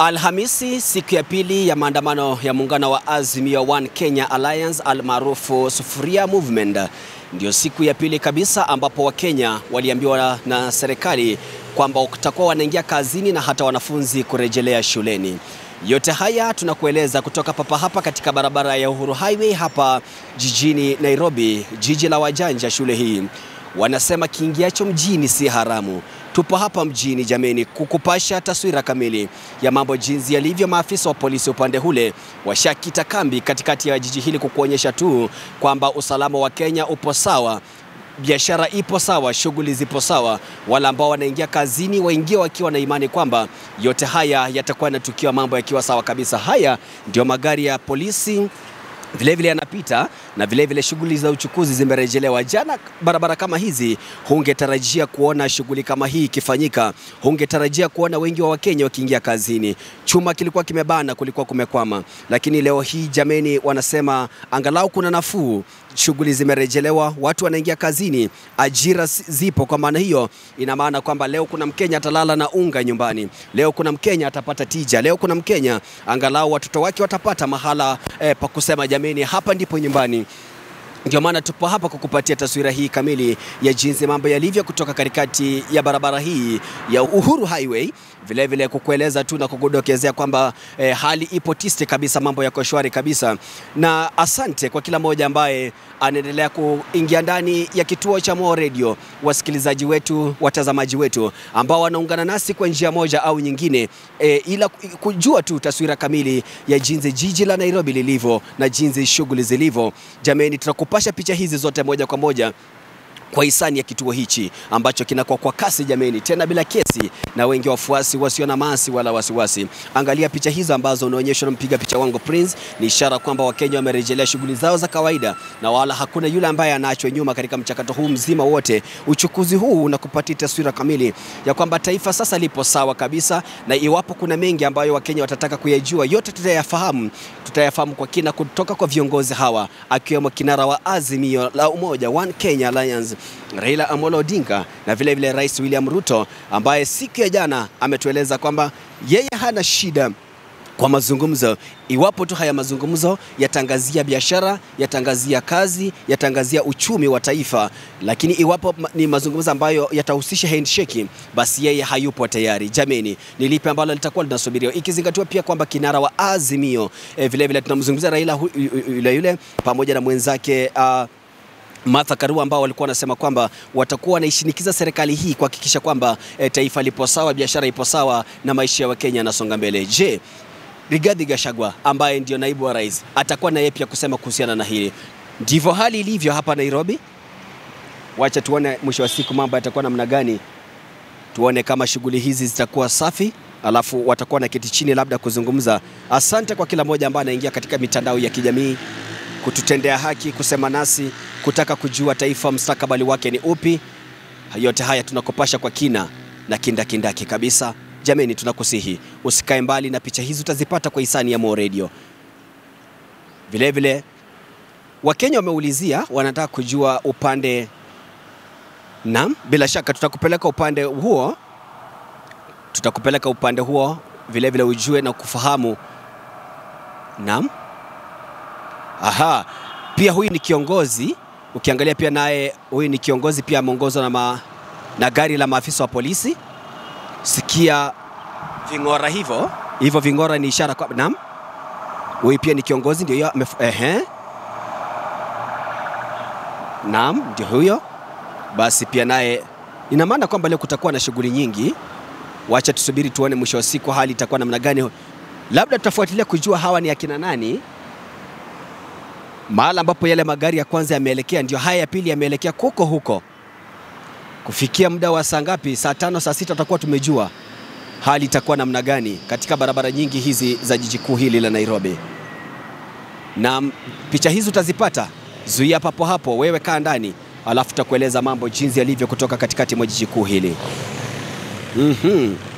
Alhamisi, siku ya pili ya maandamano ya muungano wa Azimio One Kenya Alliance almaarufu Sufuria Movement, ndio siku ya pili kabisa ambapo Wakenya waliambiwa na serikali kwamba watakuwa wanaingia kazini na hata wanafunzi kurejelea shuleni. Yote haya tunakueleza kutoka papa hapa katika barabara ya Uhuru Highway hapa jijini Nairobi, jiji la wajanja. Shule hii wanasema kiingiacho mjini si haramu. Tupo hapa mjini jameni, kukupasha taswira kamili ya mambo jinsi yalivyo. Maafisa wa polisi upande ule washakita kambi katikati ya jiji hili kukuonyesha tu kwamba usalama wa Kenya upo sawa biashara ipo sawa, shughuli zipo sawa. Wale ambao wanaingia kazini waingie wakiwa na imani kwamba yote haya yatakuwa yanatukiwa, mambo yakiwa sawa kabisa. Haya ndio magari ya polisi Vilevile yanapita na vilevile shughuli za uchukuzi zimerejelewa. Jana barabara kama hizi hungetarajia kuona shughuli kama hii ikifanyika, hungetarajia kuona wengi wa Wakenya wakiingia kazini. Chuma kilikuwa kimebana, kulikuwa kumekwama, lakini leo hii jameni, wanasema angalau kuna nafuu, shughuli zimerejelewa, watu wanaingia kazini, ajira zipo. Kwa maana hiyo, ina maana kwamba leo kuna Mkenya atalala na unga nyumbani, leo kuna Mkenya atapata tija, leo kuna Mkenya angalau watoto wake watapata mahala eh, pa kusema jameni. Jameni, hapa ndipo nyumbani. Ndio maana tupo hapa kukupatia taswira hii kamili ya jinsi mambo yalivyo kutoka katikati ya barabara hii ya Uhuru Highway, vilevile vile kukueleza tu na kukudokezea kwamba eh, hali ipo tisti kabisa, mambo yako shwari kabisa, na asante kwa kila mmoja ambaye anaendelea kuingia ndani ya kituo cha Mo Radio, wasikilizaji wetu, watazamaji wetu ambao wanaungana nasi kwa njia moja au nyingine, eh, ila kujua tu taswira kamili ya jinsi jiji la Nairobi lilivyo na jinsi shughuli zilivyo. Jameni, tunakupa kupasha picha hizi zote moja kwa moja kwa hisani ya kituo hichi ambacho kinakuwa kwa kasi jameni, tena bila kesi na wengi wafuasi wasio na maasi wala wasiwasi. Angalia picha hizo ambazo unaonyeshwa na mpiga picha wangu Prince, ni ishara kwamba Wakenya wamerejelea shughuli zao za kawaida na wala hakuna yule ambaye anaachwa nyuma katika mchakato huu mzima wote. Uchukuzi huu unakupatia taswira kamili ya kwamba taifa sasa lipo sawa kabisa, na iwapo kuna mengi ambayo Wakenya watataka kuyajua, yote tutayafahamu, tutayafahamu kwa kina kutoka kwa viongozi hawa, akiwemo kinara wa Azimio la Umoja One Kenya Alliance Raila Amolo Odinga na vile vile Rais William Ruto ambaye siku ya jana ametueleza kwamba yeye hana shida kwa mazungumzo iwapo tu haya mazungumzo yatangazia biashara, yatangazia kazi, yatangazia uchumi wa taifa. Lakini iwapo ni mazungumzo ambayo yatahusisha handshake, basi yeye hayupo tayari. Jameni, ni lipi ambalo litakuwa linasubiriwa, ikizingatiwa pia kwamba kinara wa Azimio vilevile eh, tunamzungumzia Raila yule yule pamoja na mwenzake uh, Martha Karua ambao walikuwa wanasema kwamba watakuwa wanaishinikiza serikali hii kuhakikisha kwamba e, taifa lipo sawa, biashara ipo sawa na maisha ya Wakenya yanasonga mbele. Je, Rigathi Gachagua ambaye ndio naibu wa rais atakuwa na yapi ya kusema kuhusiana na hili? Ndivyo hali ilivyo hapa Nairobi. Wacha tuone mwisho wa siku mambo yatakuwa namna gani, tuone kama shughuli hizi zitakuwa safi alafu watakuwa na kiti chini labda kuzungumza. Asante kwa kila mmoja ambaye anaingia katika mitandao ya kijamii kututendea haki, kusema nasi, kutaka kujua taifa mstakabali wake ni upi. Yote haya tunakopasha kwa kina na kindakindaki kabisa. Jameni, tunakusihi usikae mbali na picha hizi, utazipata kwa hisani ya Mo Radio. Vilevile Wakenya wameulizia, wanataka kujua upande. na bila shaka tutakupeleka upande huo, tutakupeleka upande huo vilevile, vile ujue na kufahamu. Naam. Aha. Pia huyu ni kiongozi, ukiangalia pia naye huyu ni kiongozi pia ameongozwa na, ma, na gari la maafisa wa polisi. Sikia ving'ora hivyo hivyo, ving'ora ni ishara kwa naam, huyu pia ni kiongozi, ndio hiyo ehe, naam, ndio huyo. Basi pia naye ina maana kwamba leo kutakuwa na shughuli nyingi. Wacha tusubiri tuone mwisho wa siku hali itakuwa namna gani. Labda tutafuatilia kujua hawa ni akina nani mahala ambapo yale magari ya kwanza yameelekea, ndio haya ya pili yameelekea kuko huko. Kufikia muda wa saa ngapi, saa tano, saa sita, tutakuwa tumejua hali itakuwa namna gani katika barabara nyingi hizi za jiji kuu hili la Nairobi. Na picha hizi utazipata, zuia papo hapo, wewe kaa ndani, alafu tutakueleza mambo jinsi yalivyo kutoka katikati mwa jiji kuu hili. mm -hmm.